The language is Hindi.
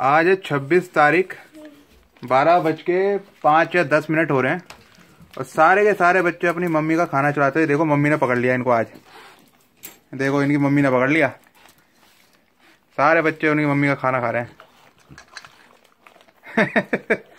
आज छब्बीस तारीख बारह बज के पाँच या दस मिनट हो रहे हैं और सारे के सारे बच्चे अपनी मम्मी का खाना चलाते हैं देखो मम्मी ने पकड़ लिया इनको आज देखो इनकी मम्मी ने पकड़ लिया सारे बच्चे उनकी मम्मी का खाना खा रहे हैं